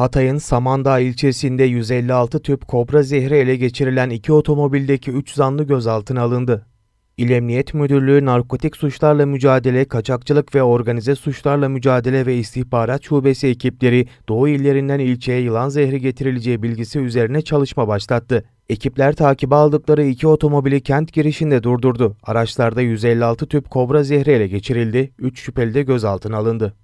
Hatay'ın Samandağ ilçesinde 156 tüp kobra zehri ele geçirilen iki otomobildeki 3 zanlı gözaltına alındı. İl Emniyet Müdürlüğü Narkotik Suçlarla Mücadele, Kaçakçılık ve Organize Suçlarla Mücadele ve İstihbarat Şubesi ekipleri Doğu illerinden ilçeye yılan zehri getirileceği bilgisi üzerine çalışma başlattı. Ekipler takibe aldıkları iki otomobili kent girişinde durdurdu. Araçlarda 156 tüp kobra zehri ele geçirildi, 3 şüpheli de gözaltına alındı.